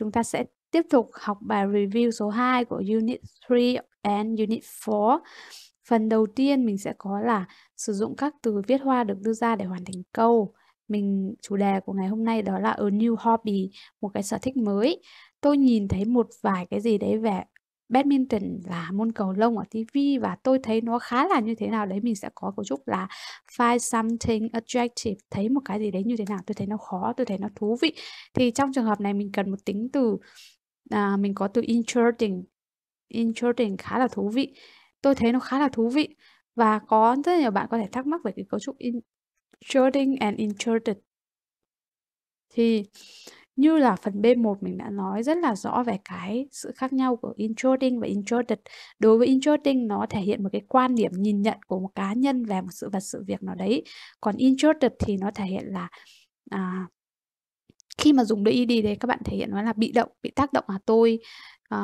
chúng ta sẽ tiếp tục học bài review số 2 của Unit 3 and Unit 4. Phần đầu tiên mình sẽ có là sử dụng các từ viết hoa được đưa ra để hoàn thành câu. Mình chủ đề của ngày hôm nay đó là a new hobby, một cái sở thích mới. Tôi nhìn thấy một vài cái gì đấy về badminton là môn cầu lông ở TV và tôi thấy nó khá là như thế nào đấy mình sẽ có cấu trúc là find something attractive thấy một cái gì đấy như thế nào tôi thấy nó khó tôi thấy nó thú vị thì trong trường hợp này mình cần một tính từ à, mình có từ interesting interesting khá là thú vị tôi thấy nó khá là thú vị và có rất nhiều bạn có thể thắc mắc về cái cấu trúc interesting and interested thì như là phần B1 mình đã nói rất là rõ về cái sự khác nhau của intruding và intruded. Đối với intruding nó thể hiện một cái quan điểm nhìn nhận của một cá nhân về một sự vật sự việc nào đấy. Còn intruded thì nó thể hiện là à, khi mà dùng DID đấy các bạn thể hiện nó là bị động, bị tác động à tôi à,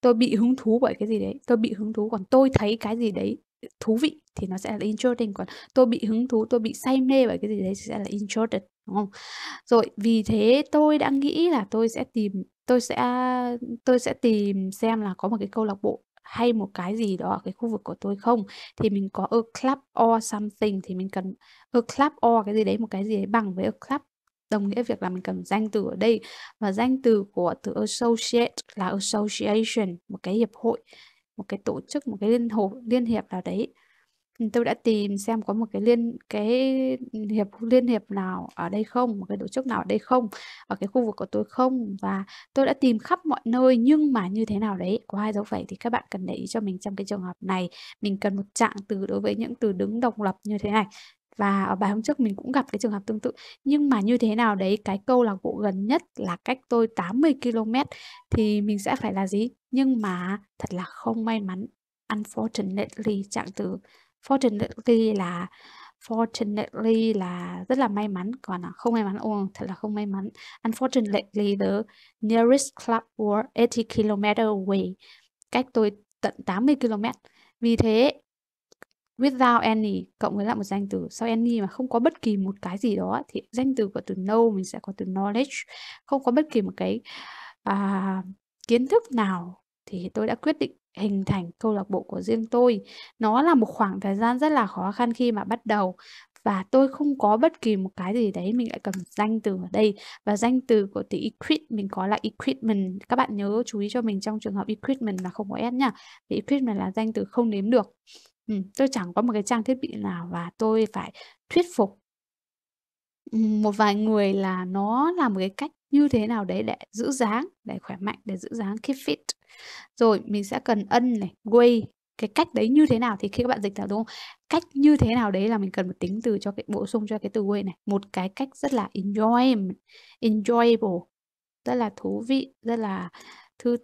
tôi bị hứng thú bởi cái gì đấy, tôi bị hứng thú còn tôi thấy cái gì đấy thú vị thì nó sẽ là intruding còn tôi bị hứng thú tôi bị say mê bởi cái gì đấy thì sẽ là intruded đúng không? Rồi, vì thế tôi đã nghĩ là tôi sẽ tìm tôi sẽ tôi sẽ tìm xem là có một cái câu lạc bộ hay một cái gì đó ở cái khu vực của tôi không? Thì mình có a club or something thì mình cần a club or cái gì đấy, một cái gì đấy bằng với a club đồng nghĩa việc là mình cần danh từ ở đây và danh từ của từ associate là association một cái hiệp hội một cái tổ chức một cái liên hồ liên hiệp nào đấy Tôi đã tìm xem có một cái liên cái hiệp liên hiệp nào ở đây không, một cái tổ chức nào ở đây không, ở cái khu vực của tôi không và tôi đã tìm khắp mọi nơi nhưng mà như thế nào đấy có hai dấu phẩy thì các bạn cần để ý cho mình trong cái trường hợp này. Mình cần một trạng từ đối với những từ đứng độc lập như thế này. Và ở bài hôm trước mình cũng gặp cái trường hợp tương tự Nhưng mà như thế nào đấy cái câu là bộ gần nhất là cách tôi 80 km Thì mình sẽ phải là gì? Nhưng mà thật là không may mắn Unfortunately trạng từ Fortunately là fortunately là rất là may mắn còn à, không may mắn ồ thật là không may mắn unfortunately the nearest club was 80 km away cách tôi tận 80 km vì thế without any cộng với lại một danh từ sau any mà không có bất kỳ một cái gì đó thì danh từ của từ know mình sẽ có từ knowledge không có bất kỳ một cái à, kiến thức nào thì tôi đã quyết định hình thành câu lạc bộ của riêng tôi. Nó là một khoảng thời gian rất là khó khăn khi mà bắt đầu và tôi không có bất kỳ một cái gì đấy mình lại cần danh từ ở đây và danh từ của từ equipment mình có là equipment các bạn nhớ chú ý cho mình trong trường hợp equipment là không có s nhá vì equipment là danh từ không đếm được ừ, tôi chẳng có một cái trang thiết bị nào và tôi phải thuyết phục ừ, một vài người là nó là một cái cách như thế nào đấy để giữ dáng để khỏe mạnh để giữ dáng keep fit rồi mình sẽ cần ân này, way cái cách đấy như thế nào thì khi các bạn dịch là đúng không? Cách như thế nào đấy là mình cần một tính từ cho cái bổ sung cho cái từ way này, một cái cách rất là enjoy enjoyable, rất là thú vị, rất là thư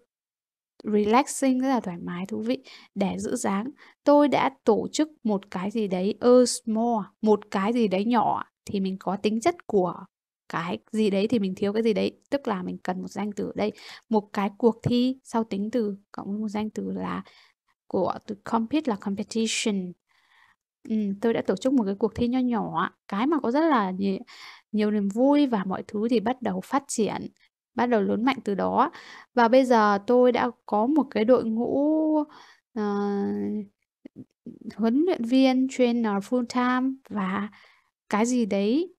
relaxing rất là thoải mái thú vị để giữ dáng tôi đã tổ chức một cái gì đấy a small một cái gì đấy nhỏ thì mình có tính chất của cái gì đấy thì mình thiếu cái gì đấy tức là mình cần một danh từ ở đây một cái cuộc thi sau tính từ cộng với một danh từ là của từ compete là competition ừ, tôi đã tổ chức một cái cuộc thi nho nhỏ cái mà có rất là nhiều, nhiều niềm vui và mọi thứ thì bắt đầu phát triển bắt đầu lớn mạnh từ đó và bây giờ tôi đã có một cái đội ngũ uh, huấn luyện viên trainer full time và cái gì đấy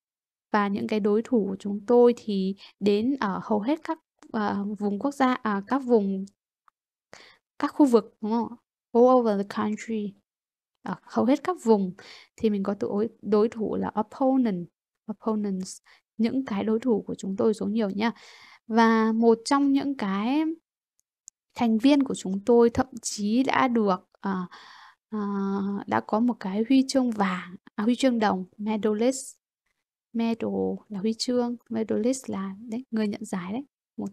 và những cái đối thủ của chúng tôi thì đến ở hầu hết các uh, vùng quốc gia à uh, các vùng các khu vực đúng không all over the country ở ờ, hầu hết các vùng thì mình có đối đối thủ là opponent opponents những cái đối thủ của chúng tôi số nhiều nha và một trong những cái thành viên của chúng tôi thậm chí đã được uh, uh, đã có một cái huy chương vàng à, huy chương đồng medalist medal là huy chương medalist là đấy người nhận giải đấy một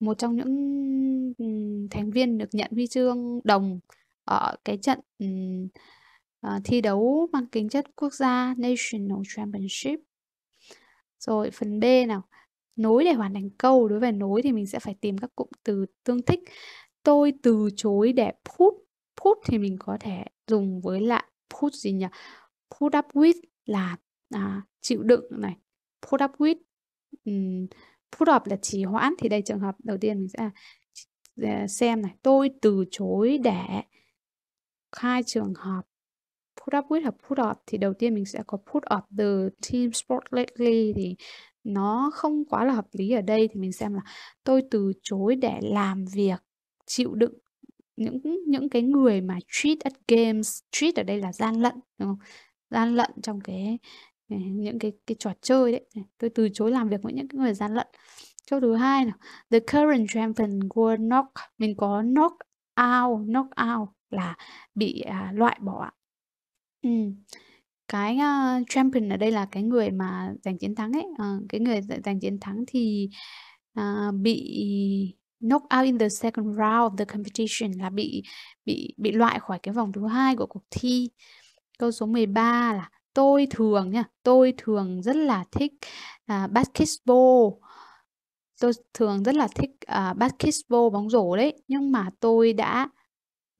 một trong những thành viên được nhận huy chương đồng ở cái trận uh, thi đấu mang tính chất quốc gia National Championship. Rồi phần B nào, nối để hoàn thành câu. Đối với nối thì mình sẽ phải tìm các cụm từ tương thích. Tôi từ chối để put. Put thì mình có thể dùng với lại put gì nhỉ? Put up with là à, chịu đựng này put up with um, put up là trì hoãn thì đây trường hợp đầu tiên mình sẽ à, xem này tôi từ chối để khai trường hợp put up with hoặc put up thì đầu tiên mình sẽ có put up the team sport lately thì nó không quá là hợp lý ở đây thì mình xem là tôi từ chối để làm việc chịu đựng những những cái người mà treat at games treat ở đây là gian lận đúng không gian lận trong cái những cái cái trò chơi đấy tôi từ chối làm việc với những người gian lận câu thứ hai nào the current champion were knock mình có knock out knock out là bị à, loại bỏ ừ. cái uh, champion ở đây là cái người mà giành chiến thắng ấy à, cái người giành chiến thắng thì à, bị knock out in the second round of the competition là bị bị bị loại khỏi cái vòng thứ hai của cuộc thi. Câu số 13 là tôi thường nha tôi thường rất là thích à, basketball tôi thường rất là thích à, basketball bóng rổ đấy nhưng mà tôi đã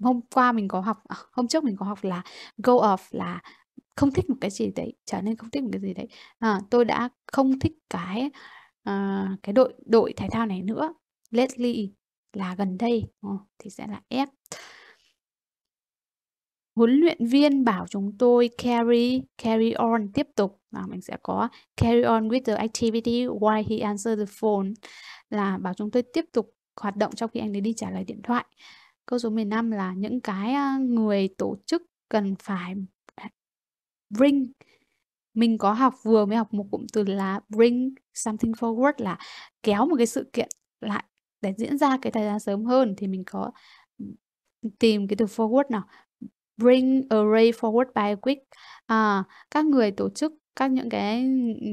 hôm qua mình có học à, hôm trước mình có học là go off là không thích một cái gì đấy trở nên không thích một cái gì đấy à, tôi đã không thích cái à, cái đội đội thể thao này nữa lately là gần đây oh, thì sẽ là F huấn luyện viên bảo chúng tôi carry carry on tiếp tục à, mình sẽ có carry on with the activity while he answers the phone là bảo chúng tôi tiếp tục hoạt động trong khi anh ấy đi trả lời điện thoại câu số 15 là những cái người tổ chức cần phải bring mình có học vừa mới học một cụm từ là bring something forward là kéo một cái sự kiện lại để diễn ra cái thời gian sớm hơn thì mình có tìm cái từ forward nào bring array forward by quick à, các người tổ chức các những cái ừ,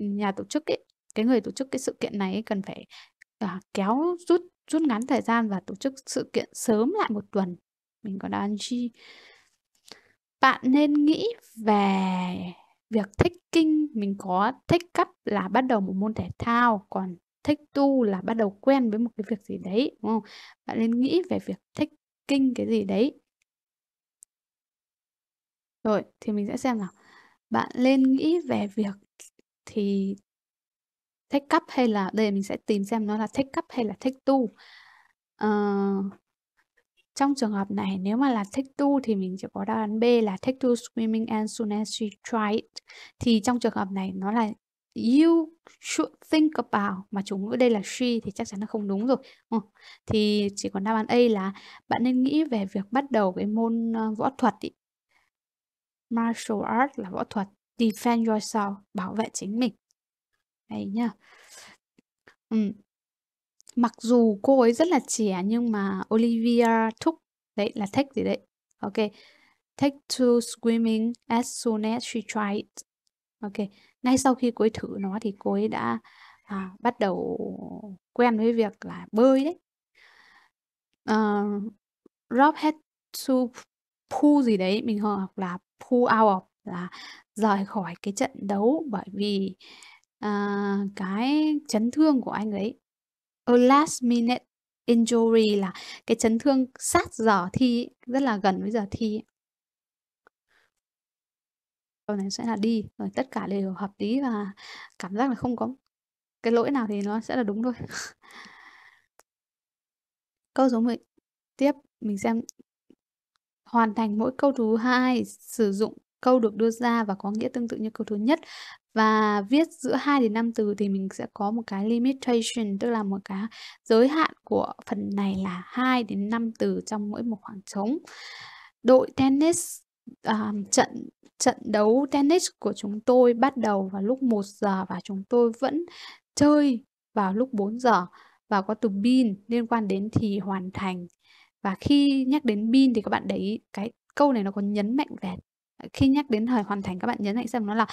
nhà tổ chức ấy, cái người tổ chức cái sự kiện này cần phải à, kéo rút rút ngắn thời gian và tổ chức sự kiện sớm lại một tuần mình có đoán chi bạn nên nghĩ về việc thích kinh mình có thích cấp là bắt đầu một môn thể thao còn thích tu là bắt đầu quen với một cái việc gì đấy đúng không bạn nên nghĩ về việc thích kinh cái gì đấy rồi, thì mình sẽ xem nào. Bạn lên nghĩ về việc thì take up hay là đây mình sẽ tìm xem nó là take up hay là take to. Uh, ờ, trong trường hợp này nếu mà là take two thì mình chỉ có đáp án B là take two swimming as soon as she tried. Thì trong trường hợp này nó là you should think about mà chủ ngữ đây là she thì chắc chắn là không đúng rồi. Ừ. Thì chỉ còn đáp án A là bạn nên nghĩ về việc bắt đầu cái môn ờ, võ thuật ý, martial art là võ thuật defend yourself bảo vệ chính mình đấy nhá ừ. mặc dù cô ấy rất là trẻ nhưng mà Olivia thúc đấy là thích gì đấy ok take to swimming as soon as she tried ok ngay sau khi cô ấy thử nó thì cô ấy đã à, bắt đầu quen với việc là bơi đấy uh, Rob had to pull gì đấy mình học là pull out of là rời khỏi cái trận đấu bởi vì uh, cái chấn thương của anh ấy a last minute injury là cái chấn thương sát giờ thi rất là gần với giờ thi câu này sẽ là đi rồi tất cả đều hợp lý và cảm giác là không có cái lỗi nào thì nó sẽ là đúng thôi câu số 10 tiếp mình xem Hoàn thành mỗi câu thứ hai sử dụng câu được đưa ra và có nghĩa tương tự như câu thứ nhất và viết giữa 2 đến 5 từ thì mình sẽ có một cái limitation tức là một cái giới hạn của phần này là 2 đến 5 từ trong mỗi một khoảng trống. Đội tennis um, trận trận đấu tennis của chúng tôi bắt đầu vào lúc 1 giờ và chúng tôi vẫn chơi vào lúc 4 giờ và có từ bin liên quan đến thì hoàn thành và khi nhắc đến bin thì các bạn đấy cái câu này nó có nhấn mạnh về à, khi nhắc đến thời hoàn thành các bạn nhấn mạnh xem nó là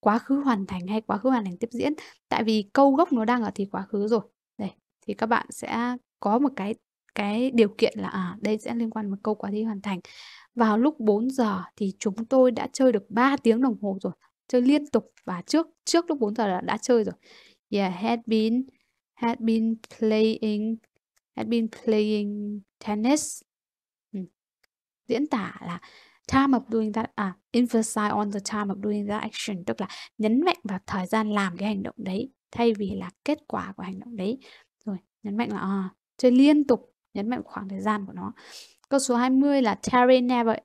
quá khứ hoàn thành hay quá khứ hoàn thành tiếp diễn tại vì câu gốc nó đang ở thì quá khứ rồi đây thì các bạn sẽ có một cái cái điều kiện là à, đây sẽ liên quan một câu quá khứ hoàn thành vào lúc 4 giờ thì chúng tôi đã chơi được 3 tiếng đồng hồ rồi chơi liên tục và trước trước lúc 4 giờ là đã chơi rồi yeah had been had been playing had been playing tennis ừ. diễn tả là time of doing that à emphasize on the time of doing that action tức là nhấn mạnh vào thời gian làm cái hành động đấy thay vì là kết quả của hành động đấy rồi nhấn mạnh là à, chơi liên tục nhấn mạnh khoảng thời gian của nó câu số 20 là Terry never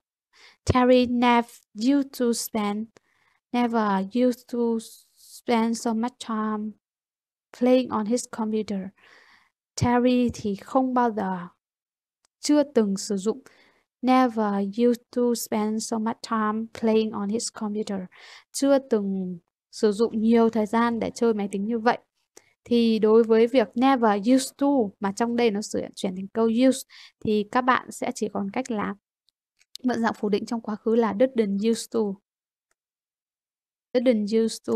Terry never used to spend never used to spend so much time playing on his computer Terry thì không bao giờ chưa từng sử dụng never used to spend so much time playing on his computer chưa từng sử dụng nhiều thời gian để chơi máy tính như vậy thì đối với việc never used to mà trong đây nó sửa chuyển thành câu used thì các bạn sẽ chỉ còn cách là mượn dạng phủ định trong quá khứ là didn't used to didn't used to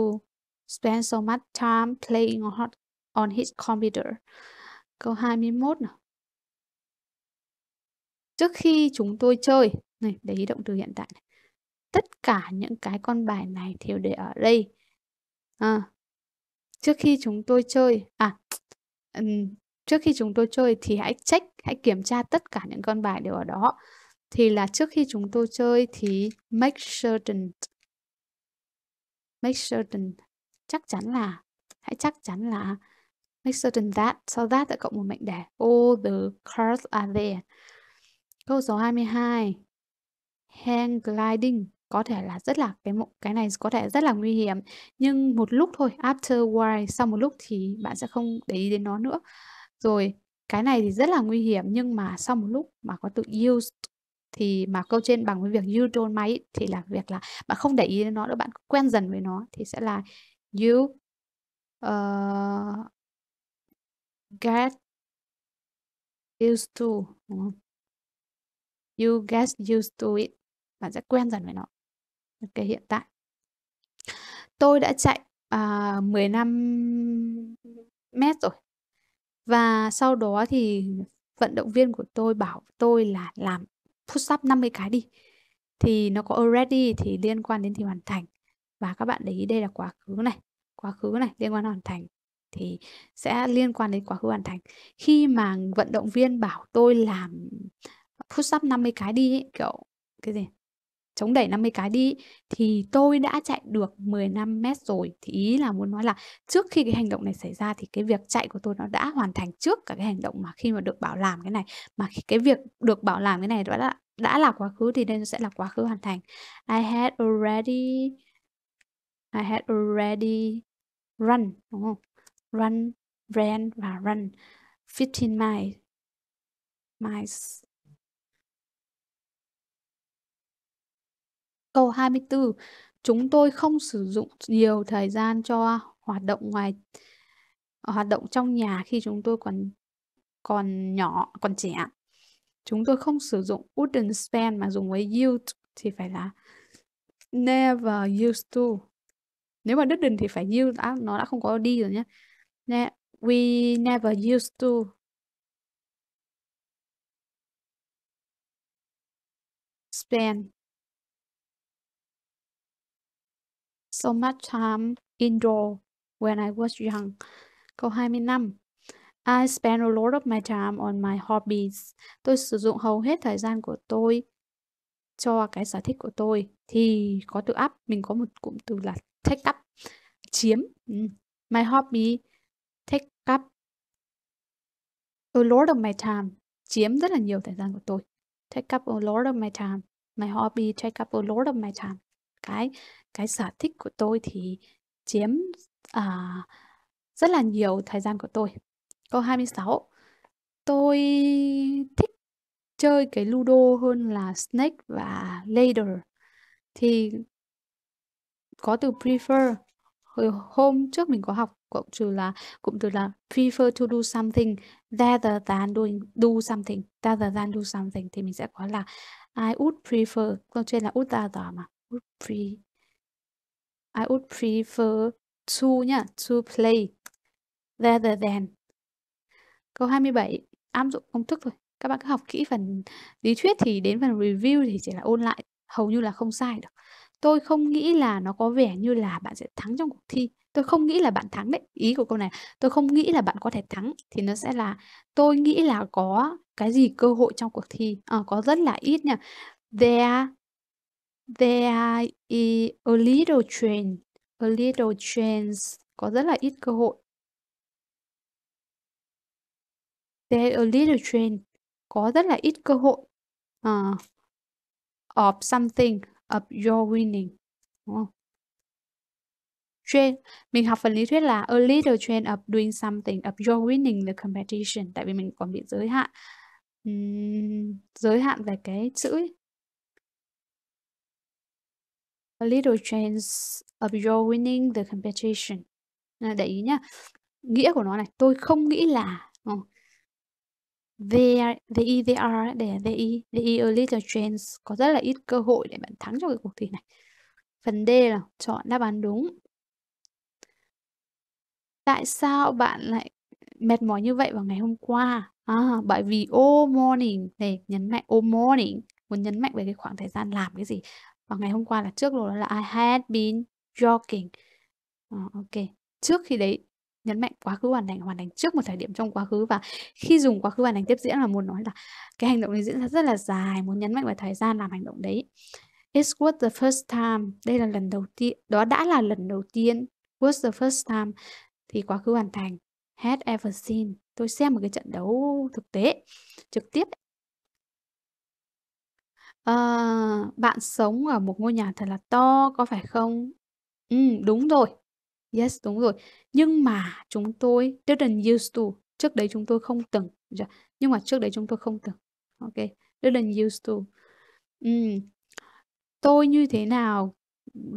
spend so much time playing on his computer câu 21 nào trước khi chúng tôi chơi này để ý động từ hiện tại tất cả những cái con bài này đều để ở đây à, trước khi chúng tôi chơi à um, trước khi chúng tôi chơi thì hãy check hãy kiểm tra tất cả những con bài đều ở đó thì là trước khi chúng tôi chơi thì make certain make certain chắc chắn là hãy chắc chắn là make certain that sau so that lại cộng một mệnh đề all the cards are there Câu số 22. Hang gliding có thể là rất là cái cái này có thể rất là nguy hiểm nhưng một lúc thôi after while sau một lúc thì bạn sẽ không để ý đến nó nữa rồi cái này thì rất là nguy hiểm nhưng mà sau một lúc mà có tự use thì mà câu trên bằng với việc you don't mind thì là việc là bạn không để ý đến nó nữa bạn quen dần với nó thì sẽ là you uh, get used to đúng không? You get used to it. Bạn sẽ quen dần với nó. Ok, hiện tại. Tôi đã chạy uh, à, 15 mét rồi. Và sau đó thì vận động viên của tôi bảo tôi là làm push up 50 cái đi. Thì nó có already thì liên quan đến thì hoàn thành. Và các bạn để ý đây là quá khứ này. Quá khứ này liên quan hoàn thành thì sẽ liên quan đến quá khứ hoàn thành. Khi mà vận động viên bảo tôi làm push up 50 cái đi ấy, kiểu cái gì chống đẩy 50 cái đi thì tôi đã chạy được 15 mét rồi thì ý là muốn nói là trước khi cái hành động này xảy ra thì cái việc chạy của tôi nó đã hoàn thành trước cả cái hành động mà khi mà được bảo làm cái này mà khi cái việc được bảo làm cái này đó đã đã là quá khứ thì nên sẽ là quá khứ hoàn thành I had already I had already run đúng không run ran và run 15 miles miles Câu 24. Chúng tôi không sử dụng nhiều thời gian cho hoạt động ngoài hoạt động trong nhà khi chúng tôi còn còn nhỏ, còn trẻ. Chúng tôi không sử dụng wouldn't spend mà dùng với used thì phải là never used to. Nếu mà didn't thì phải used đã, nó đã không có đi rồi nhé. Ne we never used to spend so much time indoor when I was young. Câu 25. I spend a lot of my time on my hobbies. Tôi sử dụng hầu hết thời gian của tôi cho cái sở thích của tôi. Thì có từ up, mình có một cụm từ là take up, chiếm. Ừ. My hobby take up a lot of my time. Chiếm rất là nhiều thời gian của tôi. Take up a lot of my time. My hobby take up a lot of my time cái cái sở thích của tôi thì chiếm à, rất là nhiều thời gian của tôi. Câu 26. Tôi thích chơi cái Ludo hơn là Snake và Ladder. Thì có từ prefer hồi hôm trước mình có học cụm từ là cụm từ là prefer to do something rather than doing do something rather than do something thì mình sẽ có là I would prefer câu trên là would rather mà would pre I would prefer to nhá, to play rather than. Câu 27 áp dụng công thức thôi. Các bạn cứ học kỹ phần lý thuyết thì đến phần review thì chỉ là ôn lại hầu như là không sai được. Tôi không nghĩ là nó có vẻ như là bạn sẽ thắng trong cuộc thi. Tôi không nghĩ là bạn thắng đấy. Ý của câu này, tôi không nghĩ là bạn có thể thắng thì nó sẽ là tôi nghĩ là có cái gì cơ hội trong cuộc thi. À, có rất là ít nha. There There is a little chance, a little chance có rất là ít cơ hội. There is a little chance có rất là ít cơ hội uh, of something of your winning. Đúng không? Train, mình học phần lý thuyết là a little train of doing something of your winning the competition tại vì mình còn bị giới hạn um, giới hạn về cái chữ ấy a little chance of your winning the competition à, để ý nhá nghĩa của nó này tôi không nghĩ là oh, ờ, they are, they, they are để they, they a little chance có rất là ít cơ hội để bạn thắng trong cái cuộc thi này phần D là chọn đáp án đúng tại sao bạn lại mệt mỏi như vậy vào ngày hôm qua à, bởi vì all morning này nhấn mạnh all morning muốn nhấn mạnh về cái khoảng thời gian làm cái gì và ngày hôm qua là trước rồi đó là I had been jogging. Ờ, ok. Trước khi đấy nhấn mạnh quá khứ hoàn thành hoàn thành trước một thời điểm trong quá khứ và khi dùng quá khứ hoàn thành tiếp diễn là muốn nói là cái hành động này diễn ra rất là dài muốn nhấn mạnh về thời gian làm hành động đấy It was the first time đây là lần đầu tiên đó đã là lần đầu tiên was the first time thì quá khứ hoàn thành had ever seen tôi xem một cái trận đấu thực tế trực tiếp Ờ, bạn sống ở một ngôi nhà thật là to, có phải không? Ừ, đúng rồi. Yes, đúng rồi. Nhưng mà chúng tôi didn't used to, trước đấy chúng tôi không từng, yeah, dạ, nhưng mà trước đấy chúng tôi không từng. Ô didn't used to. Ừm. Tôi như thế nào?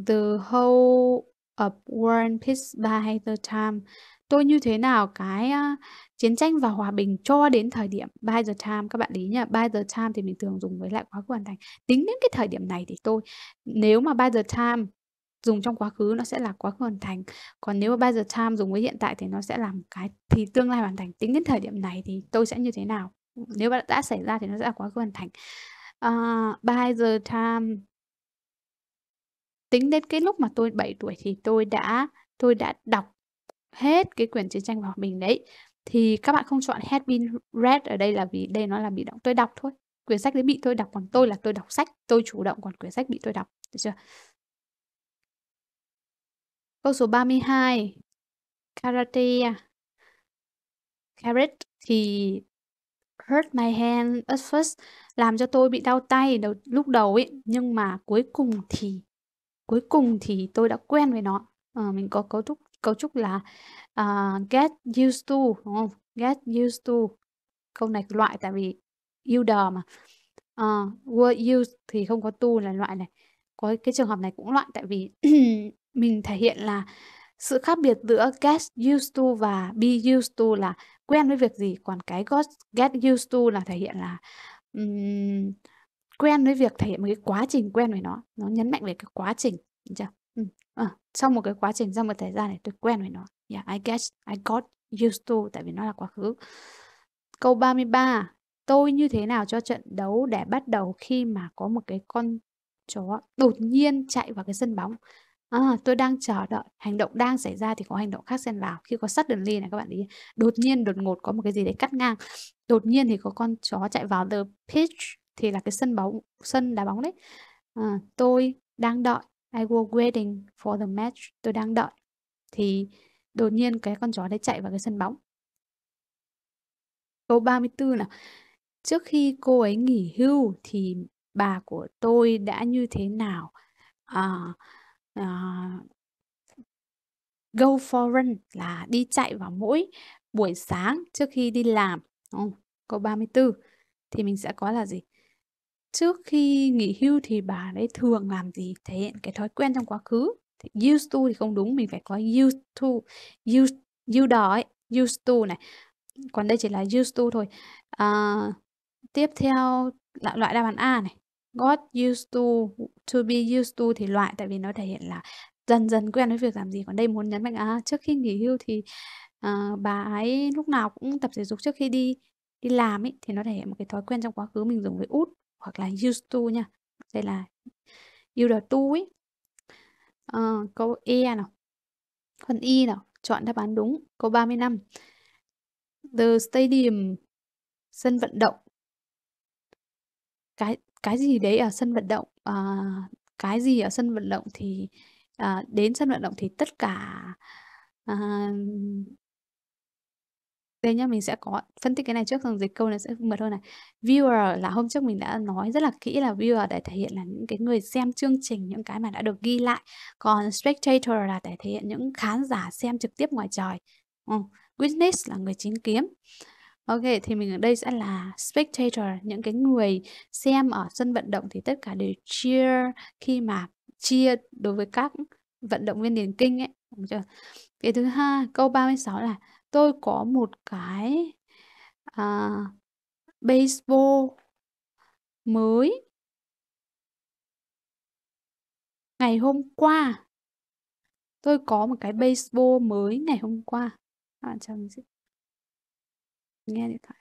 The whole of one piece by the time tôi như thế nào cái uh, chiến tranh và hòa bình cho đến thời điểm by the time các bạn lý nhá by the time thì mình thường dùng với lại quá khứ hoàn thành tính đến cái thời điểm này thì tôi nếu mà by the time dùng trong quá khứ nó sẽ là quá khứ hoàn thành còn nếu mà by the time dùng với hiện tại thì nó sẽ làm cái thì tương lai hoàn thành tính đến thời điểm này thì tôi sẽ như thế nào nếu đã xảy ra thì nó sẽ là quá khứ hoàn thành uh, à, by the time tính đến cái lúc mà tôi 7 tuổi thì tôi đã tôi đã đọc hết cái quyển chiến tranh và hòa bình đấy thì các bạn không chọn had been read ở đây là vì đây nó là bị động tôi đọc thôi quyển sách đấy bị tôi đọc còn tôi là tôi đọc sách tôi chủ động còn quyển sách bị tôi đọc được chưa câu số 32 karate carrot thì hurt my hand at first làm cho tôi bị đau tay đầu, lúc đầu ấy nhưng mà cuối cùng thì cuối cùng thì tôi đã quen với nó à, mình có cấu trúc cấu trúc là uh, get used to đúng không get used to câu này loại tại vì user mà uh, were used thì không có to là loại này có cái trường hợp này cũng loại tại vì mình thể hiện là sự khác biệt giữa get used to và be used to là quen với việc gì còn cái got, get used to là thể hiện là um, quen với việc thể hiện một cái quá trình quen với nó nó nhấn mạnh về cái quá trình được chưa à, sau một cái quá trình sau một thời gian này tôi quen với nó yeah, I guess I got used to tại vì nó là quá khứ câu 33 tôi như thế nào cho trận đấu để bắt đầu khi mà có một cái con chó đột nhiên chạy vào cái sân bóng À, tôi đang chờ đợi hành động đang xảy ra thì có hành động khác xen vào khi có suddenly này các bạn đi đột nhiên đột ngột có một cái gì đấy cắt ngang đột nhiên thì có con chó chạy vào the pitch thì là cái sân bóng sân đá bóng đấy à, tôi đang đợi I was waiting for the match tôi đang đợi thì đột nhiên cái con chó đấy chạy vào cái sân bóng câu 34 là trước khi cô ấy nghỉ hưu thì bà của tôi đã như thế nào à, à, go for run là đi chạy vào mỗi buổi sáng trước khi đi làm đúng không? câu 34 thì mình sẽ có là gì trước khi nghỉ hưu thì bà ấy thường làm gì thể hiện cái thói quen trong quá khứ thì used to thì không đúng mình phải có used to used you đó ấy used to này còn đây chỉ là used to thôi à, tiếp theo loại đáp án A này got used to to be used to thì loại tại vì nó thể hiện là dần dần quen với việc làm gì còn đây muốn nhấn mạnh à trước khi nghỉ hưu thì à, bà ấy lúc nào cũng tập thể dục trước khi đi đi làm ấy thì nó thể hiện một cái thói quen trong quá khứ mình dùng với út hoặc là used to nha đây là used to ấy à, câu e nào phần y nào chọn đáp án đúng câu 35 the stadium sân vận động cái cái gì đấy ở sân vận động à, cái gì ở sân vận động thì à, đến sân vận động thì tất cả à, đây nhá, mình sẽ có phân tích cái này trước xong dịch câu này sẽ mượt hơn này. Viewer là hôm trước mình đã nói rất là kỹ là viewer để thể hiện là những cái người xem chương trình, những cái mà đã được ghi lại. Còn spectator là để thể hiện những khán giả xem trực tiếp ngoài trời. Ừ. Witness là người chứng kiến. Ok, thì mình ở đây sẽ là spectator, những cái người xem ở sân vận động thì tất cả đều cheer khi mà cheer đối với các vận động viên điền kinh ấy. Được Cái thứ hai, câu 36 là Tôi có một cái, à, baseball mới ngày hôm qua. Tôi có một cái baseball mới ngày hôm qua. Các bạn chờ nghe điện thoại.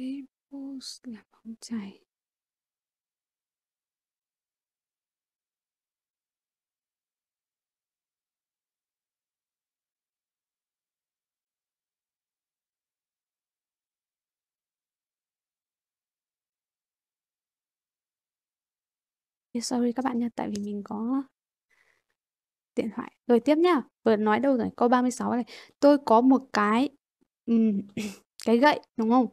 cái vô làm không chảy Sorry các bạn nha, tại vì mình có điện thoại. Rồi tiếp nhá, vừa nói đâu rồi, câu 36 này. Tôi có một cái um, cái gậy đúng không?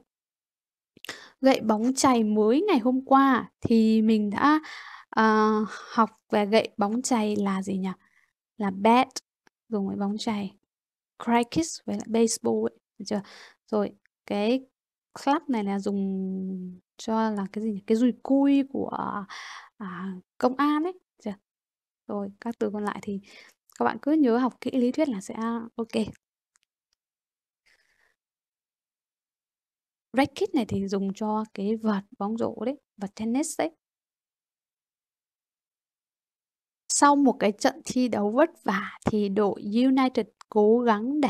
gậy bóng chày mới ngày hôm qua thì mình đã uh, học về gậy bóng chày là gì nhỉ? Là bat dùng với bóng chày. cricket với lại baseball ấy, được chưa? Rồi cái club này là dùng cho là cái gì nhỉ? Cái dùi cui của à, công an ấy, được chưa? Rồi các từ còn lại thì các bạn cứ nhớ học kỹ lý thuyết là sẽ ok. Racket này thì dùng cho cái vợt bóng rổ đấy, vợt tennis đấy. Sau một cái trận thi đấu vất vả thì đội United cố gắng để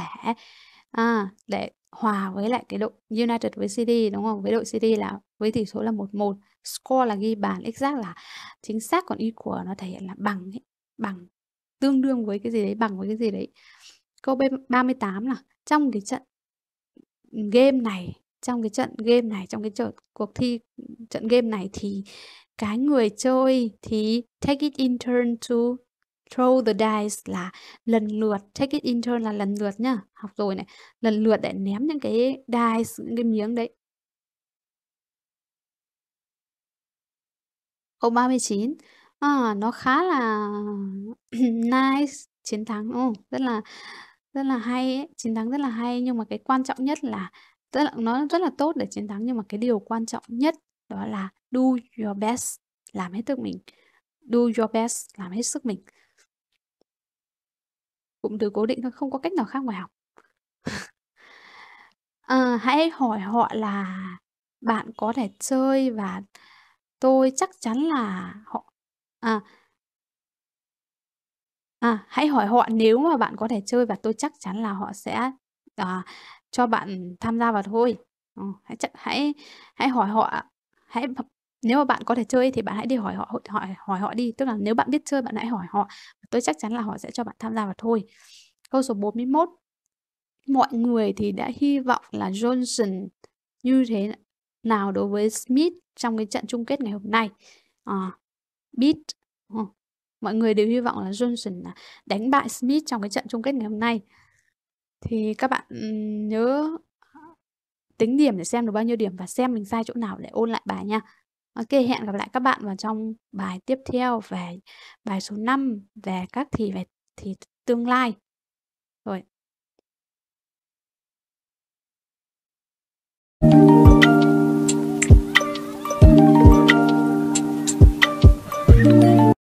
à, để hòa với lại cái đội United với City đúng không? Với đội City là với tỷ số là 1-1, score là ghi bàn exact là chính xác còn equal nó thể hiện là bằng ấy, bằng tương đương với cái gì đấy bằng với cái gì đấy. Câu B 38 là trong cái trận game này trong cái trận game này trong cái trận cuộc thi trận game này thì cái người chơi thì take it in turn to throw the dice là lần lượt take it in turn là lần lượt nhá học rồi này lần lượt để ném những cái dice những cái miếng đấy câu 39 à, nó khá là nice chiến thắng oh, rất là rất là hay ấy. chiến thắng rất là hay nhưng mà cái quan trọng nhất là rất là nó rất là tốt để chiến thắng nhưng mà cái điều quan trọng nhất đó là do your best làm hết sức mình do your best làm hết sức mình cũng từ cố định thôi không có cách nào khác ngoài học à, hãy hỏi họ là bạn có thể chơi và tôi chắc chắn là họ à, à hãy hỏi họ nếu mà bạn có thể chơi và tôi chắc chắn là họ sẽ à, cho bạn tham gia vào thôi. Ờ, hãy hãy hãy hỏi họ, hãy nếu mà bạn có thể chơi thì bạn hãy đi hỏi họ hỏi hỏi họ đi, tức là nếu bạn biết chơi bạn hãy hỏi họ. Tôi chắc chắn là họ sẽ cho bạn tham gia vào thôi. Câu số 41. Mọi người thì đã hy vọng là Johnson như thế nào đối với Smith trong cái trận chung kết ngày hôm nay. À, ờ, Beat ờ, mọi người đều hy vọng là Johnson đánh bại Smith trong cái trận chung kết ngày hôm nay. Thì các bạn, nhớ ờ, tính điểm để xem được bao nhiêu điểm và xem mình sai chỗ nào để ôn lại bài nha. ok hẹn gặp lại các bạn vào trong bài tiếp theo về bài số 5 về các thì về thì tương lai.